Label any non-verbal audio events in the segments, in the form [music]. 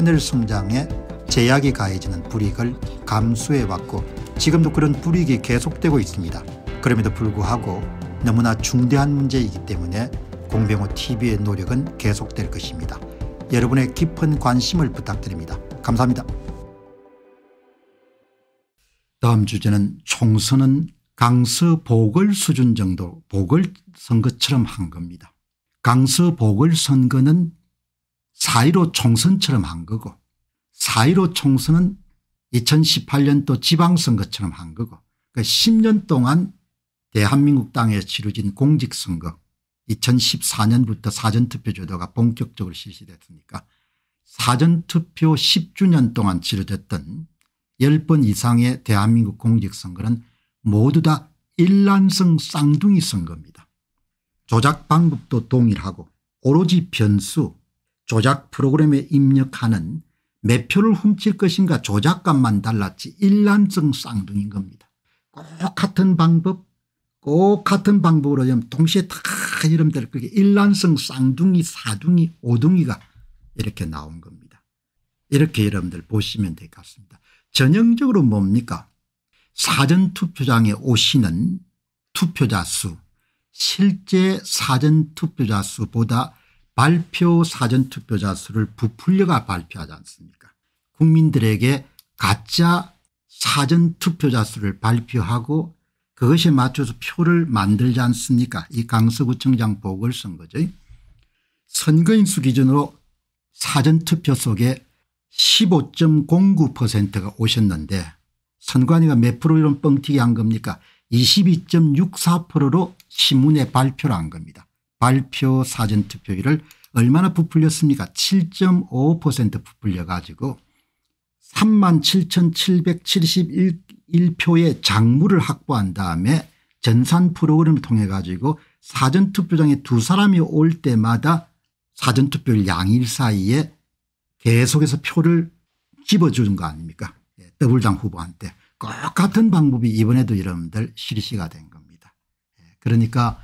하늘 성장에 제약이 가해지는 불이익을 감수해왔고 지금도 그런 불이익이 계속되고 있습니다. 그럼에도 불구하고 너무나 중대한 문제이기 때문에 공병호 TV의 노력은 계속될 것입니다. 여러분의 깊은 관심을 부탁드립니다. 감사합니다. 다음 주제는 총선은 강서 보궐수준 정도 보궐선거처럼 한 겁니다. 강서 보궐선거는 4.15 총선처럼 한 거고 4.15 총선은 2018년도 지방선거처럼 한 거고 그 그러니까 10년 동안 대한민국 땅에 치러진 공직선거 2014년부터 사전투표 제도가 본격적으로 실시됐으니까 사전투표 10주년 동안 치러졌던 10번 이상의 대한민국 공직선거는 모두 다 일란성 쌍둥이 선거입니다. 조작 방법도 동일하고 오로지 변수 조작 프로그램에 입력하는 몇 표를 훔칠 것인가 조작감만 달랐지 일란성 쌍둥이인 겁니다. 꼭 같은 방법 꼭 같은 방법으로 좀 동시에 다 이름들 그게 일란성 쌍둥이 사둥이 오둥이가 이렇게 나온 겁니다. 이렇게 여러분들 보시면 될 것 같습니다. 전형적으로 뭡니까 사전투표장에 오시는 투표자 수 실제 사전투표자 수보다 발표 사전투표자 수를 부풀려가 발표하지 않습니까 국민들에게 가짜 사전투표자 수를 발표하고 그것에 맞춰서 표를 만들지 않습니까 이 강서구청장 보궐선거죠 선거인 수 기준으로 사전투표 속에 15.09%가 오셨는데 선관위가 몇 프로 이런 뻥튀기 한 겁니까 22.64%로 신문에 발표를 한 겁니다. 발표 사전투표율을 얼마나 부풀렸습니까 7.5% 부풀려 가지고 3만 7,771표의 장물을 확보한 다음에 전산 프로그램을 통해 가지고 사전투표장에 두 사람이 올 때마다 사전투표율 양일 사이에 계속해서 표를 집어주는 거 아닙니까 예, 더블당 후보한테 똑같은 방법이 이번에도 여러분들 실시가 된 겁니다. 예, 그러니까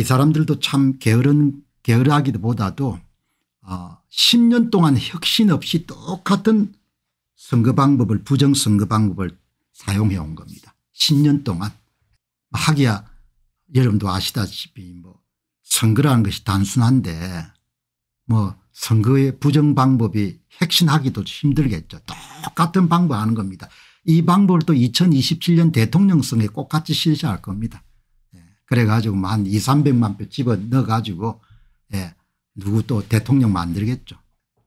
이 사람들도 참 게으른 게으르하기보다도 도 어, 10년 동안 혁신 없이 똑같은 선거 방법을 부정 선거 방법을 사용해 온 겁니다. 10년 동안 하기야 여러분도 아시다시피 뭐 선거라는 것이 단순한데 뭐 선거의 부정 방법이 핵신하기도 힘들겠죠. 똑같은 방법 하는 겁니다. 이 방법을 또 2027년 대통령 선거에 똑같이 실시할 겁니다. 그래가지고 뭐 한 2, 300만 표 집어 넣어가지고 예, 누구 또 대통령 만들겠죠.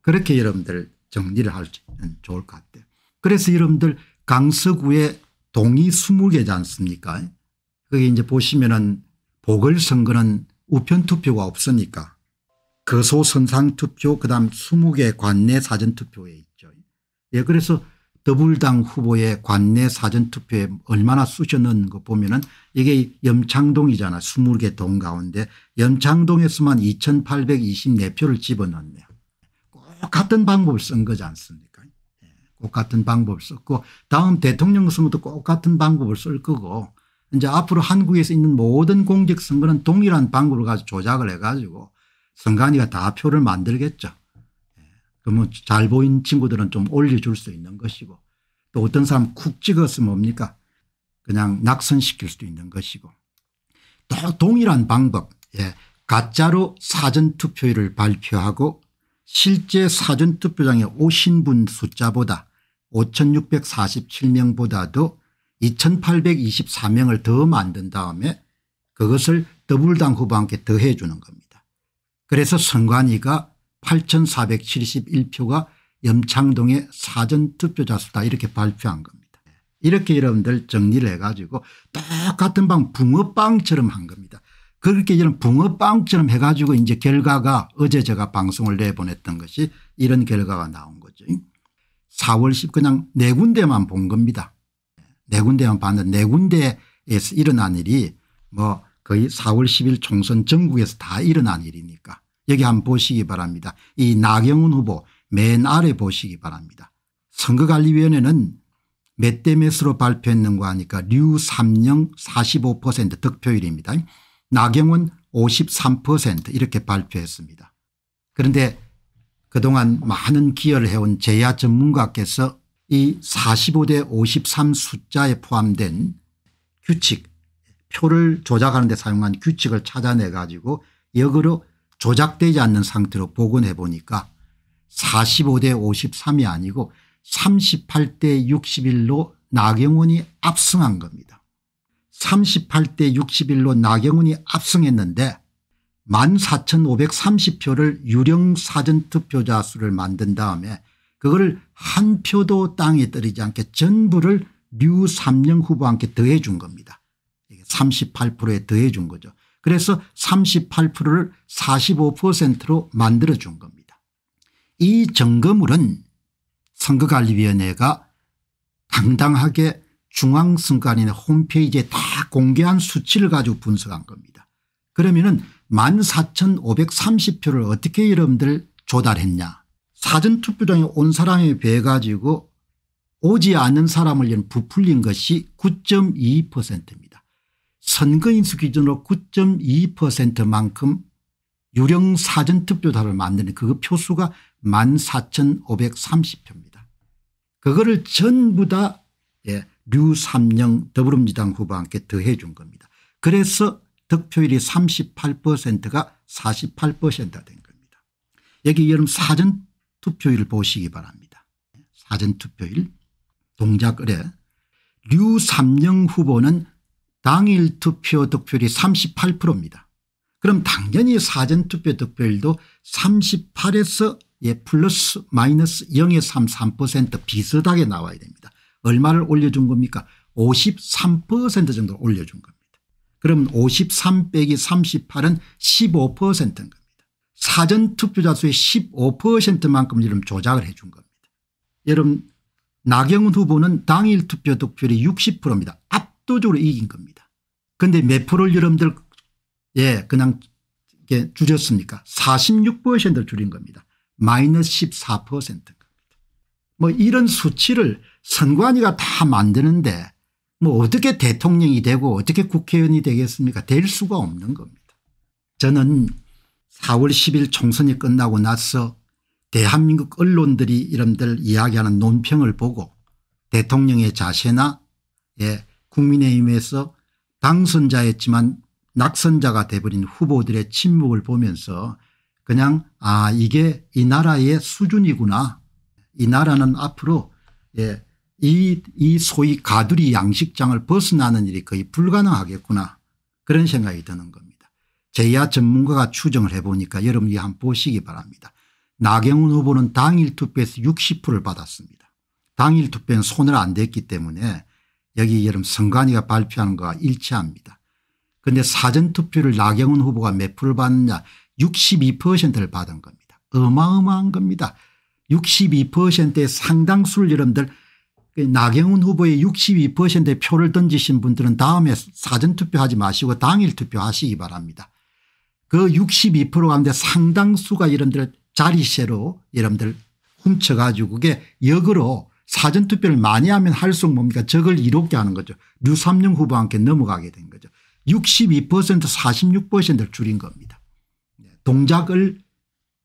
그렇게 여러분들 정리를 하면 좋을 것 같아요. 그래서 여러분들 강서구에 동이 20개지 않습니까? 거기 이제 보시면은 보궐선거는 우편투표가 없으니까 거소선상투표 그다음 20개 관내 사전투표에 있죠. 예, 그래서 더불당 후보의 관내 사전투표에 얼마나 쑤셔넣은 거 보면은 이게 염창동이잖아 20개 동 가운데 염창동에서만 2824표를 집어넣네요. 꼭 같은 방법을 쓴 거지 않습니까 예, 꼭 같은 방법을 썼고 다음 대통령 선거도 꼭 같은 방법을 쓸 거고 이제 앞으로 한국에서 있는 모든 공직선거는 동일한 방법을 가지고 조작을 해가지고 선관위가 다 표를 만들겠죠. 그러면 뭐 잘 보인 친구들은 좀 올려줄 수 있는 것이고 또 어떤 사람 쿡찍었으면 뭡니까 그냥 낙선시킬 수도 있는 것이고 또 동일한 방법 예. 가짜로 사전투표율을 발표하고 실제 사전투표장에 오신 분 숫자보다 5647명보다도 2824명을 더 만든 다음에 그것을 더불당 후보한테 더해 주는 겁니다. 그래서 선관위가 8,471표가 염창동의 사전투표자 수다 이렇게 발표한 겁니다. 이렇게 여러분들 정리를 해가지고 똑같은 방 붕어빵처럼 한 겁니다. 그렇게 이런 붕어빵처럼 해가지고 이제 결과가 어제 제가 방송을 내보냈던 것이 이런 결과가 나온 거죠. 4월 10 그냥 네 군데만 본 겁니다. 네 군데만 봤는데 네 군데에서 일어난 일이 뭐 거의 4월 10일 총선 전국에서 다 일어난 일이니까 여기 한번 보시기 바랍니다. 이 나경원 후보 맨 아래 보시기 바랍니다. 선거관리위원회는 몇 대 몇으로 발표했는가 하니까 류삼영 45% 득표율입니다. 나경원 53% 이렇게 발표했습니다. 그런데 그동안 많은 기여를 해온 제야 전문가께서 이 45대 53 숫자에 포함된 규칙 표를 조작하는 데 사용한 규칙을 찾아내 가지고 역으로 조작되지 않는 상태로 복원해 보니까 45대 53이 아니고 38대 61로 나경원이 압승한 겁니다. 38대 61로 나경원이 압승했는데 14,530표를 유령 사전투표자 수를 만든 다음에 그걸 한 표도 땅에 떨이지 않게 전부를 류 삼령 후보한테 더해 준 겁니다. 38%에 더해 준 거죠. 그래서 38%를 45%로 만들어준 겁니다. 이 점검을은 선거관리위원회가 당당하게 중앙선관위의 홈페이지에 다 공개한 수치를 가지고 분석한 겁니다. 그러면 은 14,530표를 어떻게 여러분들 조달했냐 사전투표장에 온 사람에 비해 가지고 오지 않는 사람을 부풀린 것이 9.2%입니다. 선거인수 기준으로 9.2%만큼 유령 사전투표자를 만드는 그 표수가 14,530표입니다. 그거를 전부 다 예, 류삼영 더불어민주당 후보와 함께 더해 준 겁니다. 그래서 득표율이 38%가 48%가 된 겁니다. 여기 여러분 사전투표율 보시기 바랍니다. 사전투표율 동작을 해. 류삼영 후보는 당일 투표 득표율이 38%입니다. 그럼 당연히 사전투표 득표율도 38에서 예, 플러스 마이너스 0.33% 비슷하게 나와야 됩니다. 얼마를 올려준 겁니까 53% 정도 올려준 겁니다. 그럼 53 빼기 38은 15%인 겁니다. 사전투표자 수의 15%만큼 지금 조작을 해준 겁니다. 여러분 나경원 후보는 당일 투표 득표율이 60%입니다. 앞 압도적으로 이긴 겁니다. 근데 몇 프로를 여러분들 예 그냥 줄였습니까 46%를 줄인 겁니다. 마이너스 14%입니다. 뭐 이런 수치를 선관위가 다 만드는데 뭐 어떻게 대통령이 되고 어떻게 국회의원이 되겠습니까 될 수가 없는 겁니다. 저는 4월 10일 총선이 끝나고 나서 대한민국 언론들이 이름들 이야기하는 논평을 보고 대통령의 자세나 예, 국민의힘에서 당선자였지만 낙선자가 돼버린 후보들의 침묵을 보면서 그냥 아 이게 이 나라의 수준이구나 이 나라는 앞으로 예, 이, 이 소위 가두리 양식장을 벗어나는 일이 거의 불가능하겠구나 그런 생각이 드는 겁니다. 제야 전문가가 추정을 해보니까 여러분이 한번 보시기 바랍니다. 나경원 후보는 당일 투표에서 60%를 받았습니다. 당일 투표는 손을 안 댔기 때문에 여기 여름 선관위가 발표하는 거와 일치합니다. 그런데 사전투표를 나경원 후보가 몇 프를 받느냐 62%를 받은 겁니다. 어마어마한 겁니다. 62%의 상당수를 여러분들 그 나경원 후보의 62%의 표를 던지신 분들은 다음에 사전투표하지 마시고 당일 투표하시기 바랍니다. 그62% 가운데 상당수가 여러분들 자리세로 여러분들 훔쳐가지고 그게 역으로 사전투표를 많이 하면 할수록 뭡니까 적을 이롭게 하는 거죠. 류삼룡 후보와 함 넘어가게 된 거죠. 62% 46%를 줄인 겁니다. 네, 동작을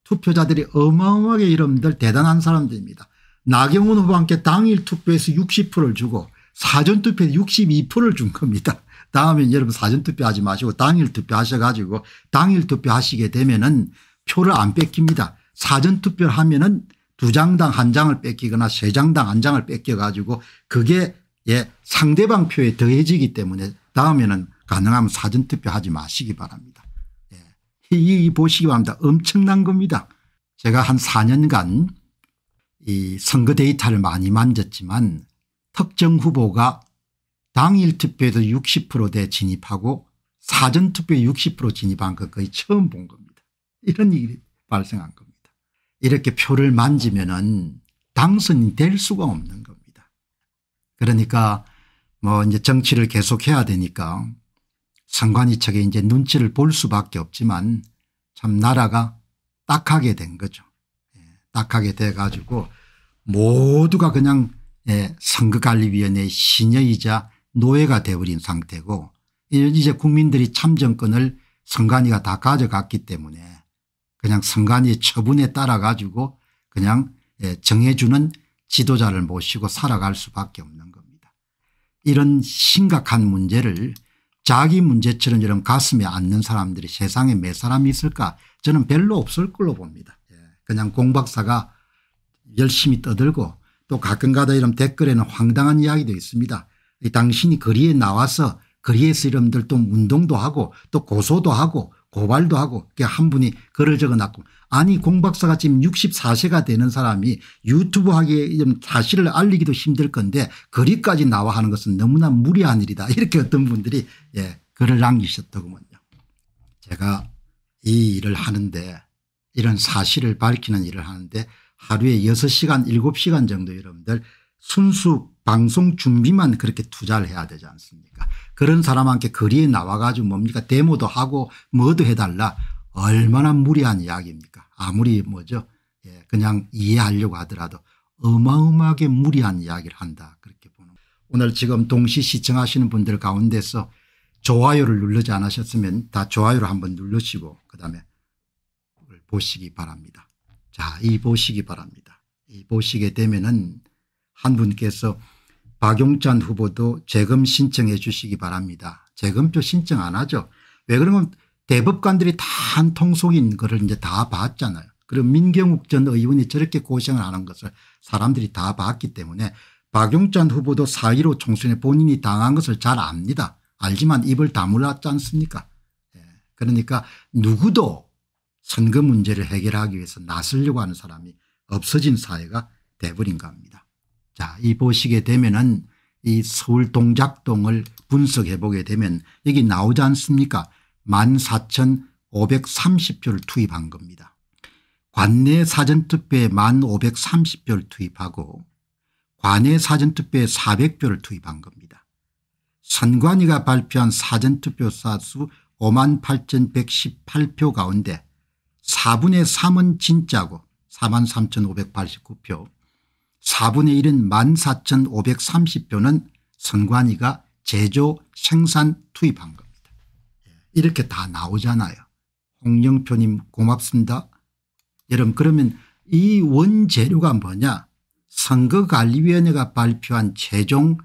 투표자들이 어마어마하게 이름들 대단한 사람들입니다. 나경원 후보와 함 당일 투표에서 60%를 주고 사전투표에 62%를 준 겁니다. 다음엔 여러분 사전투표 하지 마시고 당일 투표 하셔가지고 당일 투표 하시게 되면은 표를 안 뺏깁니다. 사전투표를 하면은 두 장당 한 장을 뺏기거나 세 장당 한 장을 뺏겨 가지고 그게 예 상대방 표에 더해지기 때문에 다음에는 가능하면 사전투표 하지 마시기 바랍니다. 예. 이, 이 보시기 바랍니다. 엄청난 겁니다. 제가 한 4년간 이 선거 데이터를 많이 만졌지만 특정 후보가 당일 투표에서 60%대 진입하고 사전투표에 60% 진입한 거 거의 처음 본 겁니다. 이런 일이 발생한 겁니다. 이렇게 표를 만지면은 당선이 될 수가 없는 겁니다. 그러니까 뭐 이제 정치를 계속해야 되니까 상관이 측에 이제 눈치를 볼 수밖에 없지만 참 나라가 딱하게 된 거죠. 예, 딱하게 돼 가지고 모두가 그냥 예, 선거관리위원회 신여이자 노예가 되버린 상태고 이제 국민들이 참정권을 선관위가 다 가져갔기 때문에 그냥 선관위 처분에 따라 가지고 그냥 예, 정해주는 지도자를 모시고 살아갈 수밖에 없는 겁니다. 이런 심각한 문제를 자기 문제처럼 이런 가슴에 앉는 사람들이 세상에 몇 사람이 있을까 저는 별로 없을 걸로 봅니다. 예, 그냥 공박사가 열심히 떠들고 또 가끔가다 이런 댓글에는 황당한 이야기도 있습니다. 당신이 거리에 나와서 거리에서 이름들 또 운동도 하고 또 고소도 하고 고발도 하고 한 분이 글을 적어놨고 아니 공 박사가 지금 64세가 되는 사람이 유튜브 하기에 좀 사실을 알리기도 힘들 건데 거리까지 나와 하는 것은 너무나 무리한 일이다 [laughs] 이렇게 어떤 분들이 예, 글을 남기셨더군요. 제가 이 일을 하는데 이런 사실을 밝히는 일을 하는데 하루에 6시간 7시간 정도 여러분들 순수 방송 준비만 그렇게 투자를 해야 되지 않습니까 그런 사람한테 거리에 나와 가지고 뭡니까 데모도 하고 뭐도 해달라 얼마나 무리한 이야기입니까 아무리 뭐죠 예, 그냥 이해하려고 하더라도 어마어마하게 무리한 이야기를 한다 그렇게 보는 오늘 지금 동시 시청하시는 분들 가운데서 좋아요를 누르지 않으셨으면 다 좋아요를 한번 누르시고 그다음에 보시기 바랍니다. 자, 이 보시기 바랍니다. 이 보시게 되면은 한 분께서 박용찬 후보도 재검 신청해 주시기 바랍니다. 재검표 신청 안 하죠. 왜 그러면 대법관들이 다 한 통속인 거를 이제 다 봤잖아요. 그럼 민경욱 전 의원이 저렇게 고생을 하는 것을 사람들이 다 봤기 때문에 박용찬 후보도 4.15 총선에 본인이 당한 것을 잘 압니다. 알지만 입을 다물었지 않습니까 예. 그러니까 누구도 선거 문제를 해결하기 위해서 나서려고 하는 사람이 없어진 사회가 돼버린 겁니다. 자, 이 보시게 되면은 이 서울 동작동을 분석해 보게 되면 여기 나오지 않습니까? 14,530표를 투입한 겁니다. 관내 사전투표에 1,530표를 투입하고 관내 사전투표에 400표를 투입한 겁니다. 선관위가 발표한 사전투표사 수5 8,118표 가운데 4분의 3은 진짜고 4 3,589표 4분의 1인 14,530표는 선관위가 제조 생산 투입한 겁니다. 이렇게 다 나오잖아요. 홍영표님 고맙습니다. 여러분 그러면 이 원재료가 뭐냐 선거관리위원회가 발표한 최종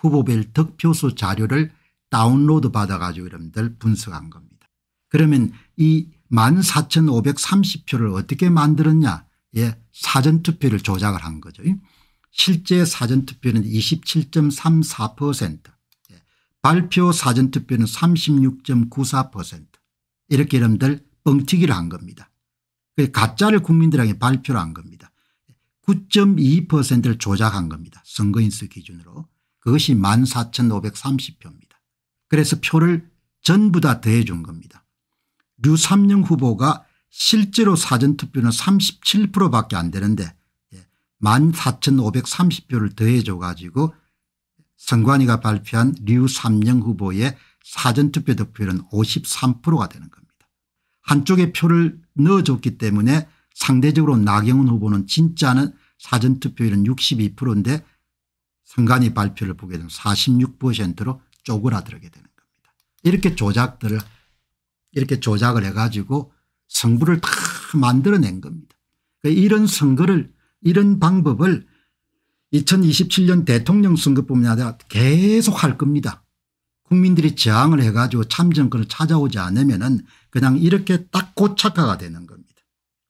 후보별 득표수 자료를 다운로드 받아가지고 여러분들 분석한 겁니다. 그러면 이 14,530표를 어떻게 만들었냐 예, 사전투표를 조작을 한 거죠. 실제 사전투표는 27.34% 예, 발표 사전투표는 36.94% 이렇게 여러분들 뻥튀기를 한 겁니다. 그 가짜를 국민들에게 발표를 한 겁니다. 9.2%를 조작한 겁니다. 선거인수 기준으로. 그것이 14,530표입니다. 그래서 표를 전부 다 더해 준 겁니다. 류삼영 후보가 실제로 사전투표는 37%밖에 안 되는데 14,530표를 예, 더해줘 가지고 선관위가 발표한 류삼영 후보의 사전투표 득표율은 53%가 되는 겁니다. 한쪽에 표를 넣어줬기 때문에 상대적으로 나경원 후보는 진짜는 사전투표율은 62%인데 선관위 발표를 보게 되면 46%로 쪼그라들게 되는 겁니다. 이렇게 조작들을 이렇게 조작을 해가지고 성부를 다 만들어낸 겁니다. 그러니까 이런 선거를 이런 방법을 2027년 대통령 선거뿐만 아니라 계속 할 겁니다. 국민들이 저항을 해가지고 참정권을 찾아오지 않으면 은 그냥 이렇게 딱 고착화가 되는 겁니다.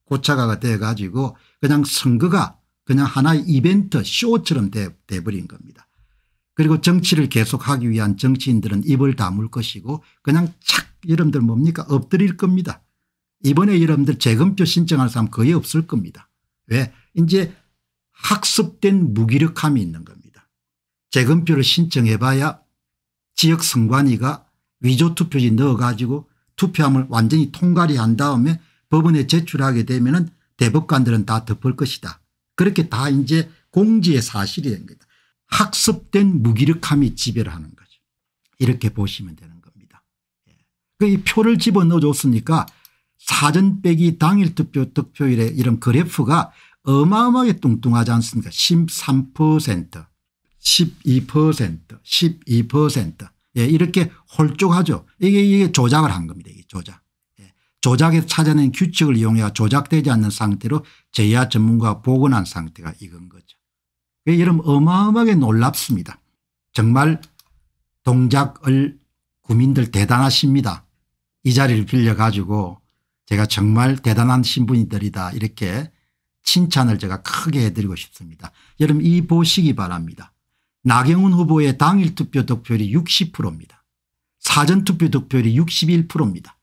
고착화가 돼가지고 그냥 선거가 그냥 하나의 이벤트 쇼처럼 돼, 돼버린 겁니다. 그리고 정치를 계속하기 위한 정치인들은 입을 다물 것이고 그냥 착 여러분들 뭡니까 엎드릴 겁니다. 이번에 여러분들 재검표 신청할 사람 거의 없을 겁니다. 왜 이제 학습된 무기력함이 있는 겁니다. 재검표를 신청해 봐야 지역 선관위가 위조투표지 넣어가지고 투표함을 완전히 통과리한 다음에 법원에 제출하게 되면 은 대법관들은 다 덮을 것이다. 그렇게 다 이제 공지의 사실이 된 겁니다. 학습된 무기력함이 지배를 하는 거죠. 이렇게 보시면 되는 겁니다. 예. 그 이 표를 집어넣어줬으니까 사전 빼기 당일 투표 득표율의 이런 그래프가 어마어마하게 뚱뚱하지 않습니까 13% 12% 12% 예, 이렇게 홀쭉하죠. 이게, 이게 조작을 한 겁니다. 이게 조작. 예. 조작에서 찾아낸 규칙을 이용해 조작되지 않는 상태로 제야 전문가가 복원한 상태가 이건 거죠. 예, 그 이런 어마어마하게 놀랍습니다. 정말 동작을 구민들 대단하십니다. 이 자리를 빌려 가지고 제가 정말 대단한 신분이들이다 이렇게 칭찬을 제가 크게 해드리고 싶습니다. 여러분 이 보시기 바랍니다. 나경원 후보의 당일 투표 득표율이 60%입니다. 사전투표 득표율이 61%입니다.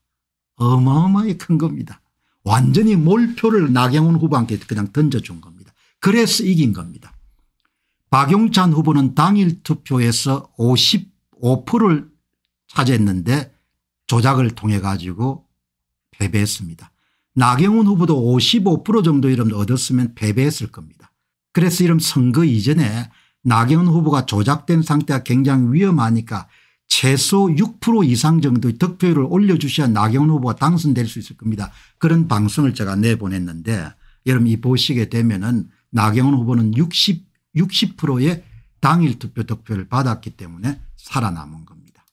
어마어마하게 큰 겁니다. 완전히 몰표를 나경원 후보한테 그냥 던져준 겁니다. 그래서 이긴 겁니다. 박용찬 후보는 당일 투표에서 55%를 차지했는데 조작을 통해 가지고 패배했습니다. 나경원 후보도 55% 정도 이름 얻었으면 패배했을 겁니다. 그래서 이름 선거 이전에 나경원 후보가 조작된 상태가 굉장히 위험하니까 최소 6% 이상 정도의 득표율을 올려주셔야 나경원 후보가 당선될 수 있을 겁니다. 그런 방송을 제가 내보냈는데 여러분 이 보시게 되면 은 나경원 후보는 60, 60%의 당일 투표 득표를 받았기 때문에 살아남은 겁니다.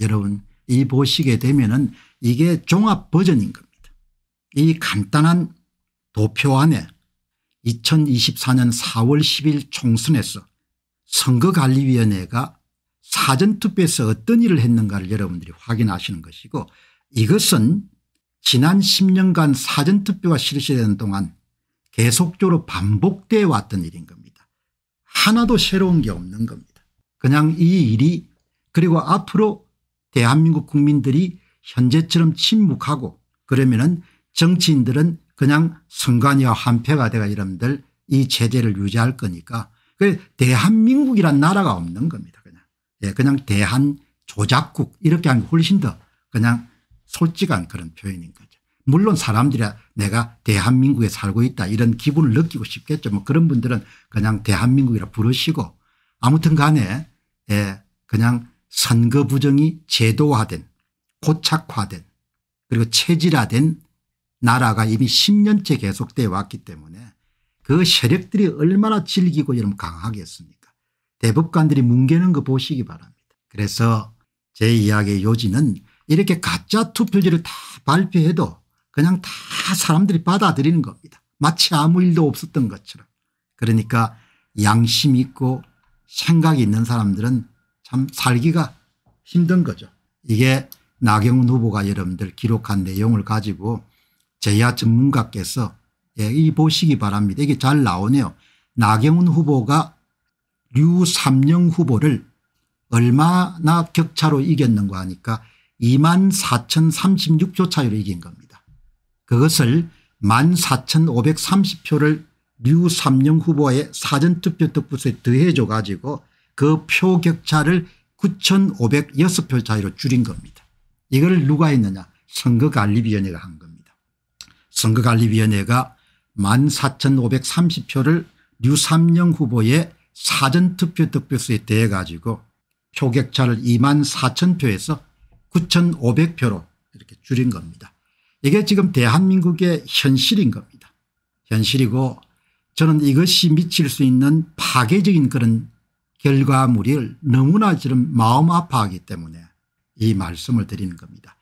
여러분 이 보시게 되면 은 이게 종합 버전인 겁니다. 이 간단한 도표 안에 2024년 4월 10일 총선에서 선거관리위원회가 사전투표에서 어떤 일을 했는가를 여러분들이 확인하시는 것이고 이것은 지난 10년간 사전투표가 실시되는 동안 계속적으로 반복돼 왔던 일인 겁니다. 하나도 새로운 게 없는 겁니다. 그냥 이 일이 그리고 앞으로 대한민국 국민들이 현재처럼 침묵하고 그러면은 정치인들은 그냥 선관위와 한패가 돼가 여러분들 이 체제를 유지할 거니까 대한민국이란 나라가 없는 겁니다. 그냥 예, 그냥 대한 조작국 이렇게 하는 게 훨씬 더 그냥 솔직한 그런 표현인 거죠. 물론 사람들이 내가 대한민국에 살고 있다 이런 기분을 느끼고 싶겠죠. 뭐 그런 분들은 그냥 대한민국이라 부르시고 아무튼 간에 예, 그냥 선거 부정이 제도화된 고착화된 그리고 체질화된 나라가 이미 10년째 계속되어 왔기 때문에 그 세력들이 얼마나 질기고 이런 강하겠습니까 대법관들이 뭉개는 거 보시기 바랍니다. 그래서 제 이야기의 요지는 이렇게 가짜 투표지를 다 발표해도 그냥 다 사람들이 받아들이는 겁니다. 마치 아무 일도 없었던 것처럼. 그러니까 양심 있고 생각이 있는 사람들은 참 살기가 힘든 거죠. 이게 나경원 후보가 여러분들 기록한 내용을 가지고 제야 전문가께서 예, 이 보시기 바랍니다. 이게 잘 나오네요. 나경원 후보가 류삼영 후보를 얼마나 격차로 이겼는가 하니까 2만 4,036표 차이로 이긴 겁니다. 그것을 1만 4,530표를 류삼영 후보의 사전투표 득표수에 더해줘 가지고 그 표 격차를 9,506표 차이로 줄인 겁니다. 이걸 누가 했느냐 선거관리위원회가 한 겁니다. 선거관리위원회가 14,530표를 류삼영 후보의 사전투표 득표수에 대해 가지고 표객차를 2만 4천 표에서 9,500표로 이렇게 줄인 겁니다. 이게 지금 대한민국의 현실인 겁니다. 현실이고 저는 이것이 미칠 수 있는 파괴적인 그런 결과물을 너무나 지금 마음 아파하기 때문에 이 말씀을 드리는 겁니다.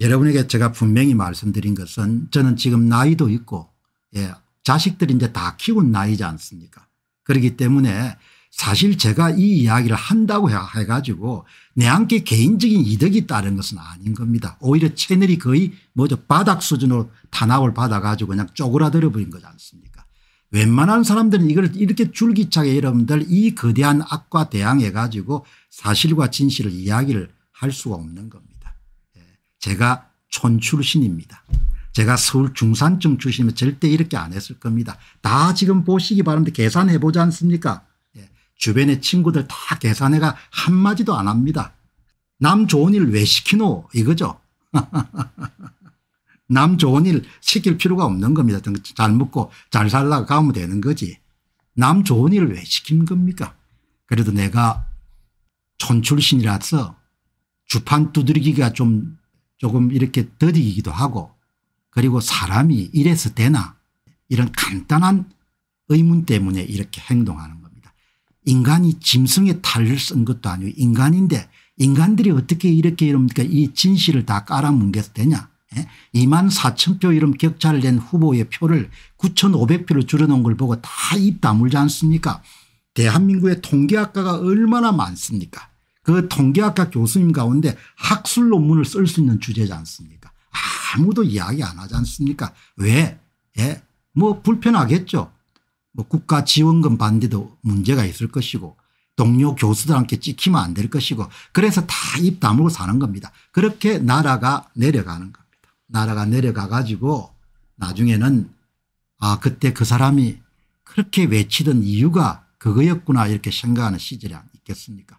여러분에게 제가 분명히 말씀드린 것은 저는 지금 나이도 있고 예, 자식들이 제다 키운 나이지 않습니까 그렇기 때문에 사실 제가 이 이야기를 한다고 해가지고 내한테 개인적인 이득이 따른 것은 아닌 겁니다. 오히려 채널이 거의 뭐죠 바닥 수준으로 탄압을 받아가지고 그냥 쪼그라들어 버린 거지 않습니까 웬만한 사람들은 이걸 이렇게 줄기차게 여러분들 이 거대한 악과 대항해 가지고 사실과 진실을 이야기를 할 수가 없는 겁니다. 예. 제가 촌 출신입니다. 제가 서울 중산층 출신이면 절대 이렇게 안 했을 겁니다. 다 지금 보시기 바랍니다. 계산해 보지 않습니까 예. 주변의 친구들 다 계산해가 한마디도 안 합니다. 남 좋은 일 왜 시키노 이거죠. [laughs] 남 좋은 일 시킬 필요가 없는 겁니다. 잘 먹고 잘 살라고 가면 되는 거지. 남 좋은 일을 왜시킨 겁니까 그래도 내가 촌 출신이라서 주판 두드리기가 좀 조금 이렇게 더디기도 하고 그리고 사람이 이래서 되나 이런 간단한 의문 때문에 이렇게 행동하는 겁니다. 인간이 짐승의 탈을 쓴 것도 아니고 인간인데 인간들이 어떻게 이렇게 이럽니까 그러니까 이 진실을 다 깔아뭉개서 되냐 2만 예? 4천 표 이름 격차를 낸 후보의 표를 9,500표로 줄여놓은 걸 보고 다 입 다물지 않습니까 대한민국의 통계학과가 얼마나 많습니까 그 통계학과 교수님 가운데 학술 논문을 쓸 수 있는 주제지 않습니까 아무도 이야기 안 하지 않습니까 왜 예. 뭐 불편하겠죠 뭐 국가 지원금 반대도 문제가 있을 것이고 동료 교수들한테 찍히면 안 될 것이고 그래서 다 입 다물고 사는 겁니다 그렇게 나라가 내려가는 겁니다 나라가 내려가 가지고 나중에는 아 그때 그 사람이 그렇게 외치던 이유가 그거였구나 이렇게 생각하는 시절이 있겠습니까